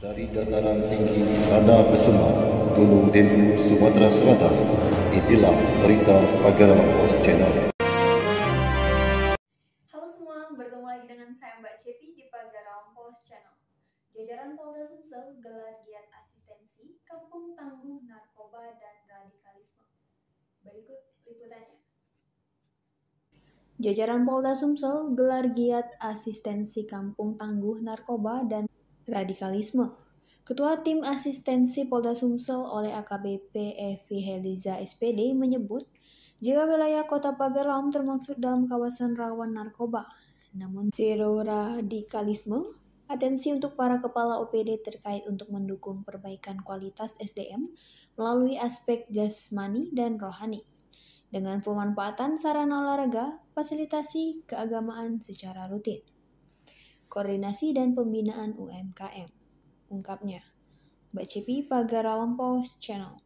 Dari dataran tinggi Tanda Besema, Gunung Dendu, Sumatera Selatan, inilah berita Pagar Lampos Channel. Halo semua, bertemu lagi dengan saya Mbak Cepi di Pagara Lampos Channel. Jajaran Polda Sumsel gelar giat asistensi Kampung Tangguh Narkoba dan Radikalisme. Berikut liputannya. Jajaran Polda Sumsel gelar giat asistensi Kampung Tangguh Narkoba dan radikalisme. Ketua Tim Asistensi Polda Sumsel oleh AKBP Evi Heliza SPD menyebut jika wilayah kota Pagalam termasuk dalam kawasan rawan narkoba. Namun zero radikalisme, atensi untuk para kepala OPD terkait untuk mendukung perbaikan kualitas SDM melalui aspek jasmani dan rohani dengan pemanfaatan sarana olahraga, fasilitasi keagamaan secara rutin. Koordinasi dan Pembinaan UMKM, ungkapnya. Mbak Cipi Pagar Lampos Channel.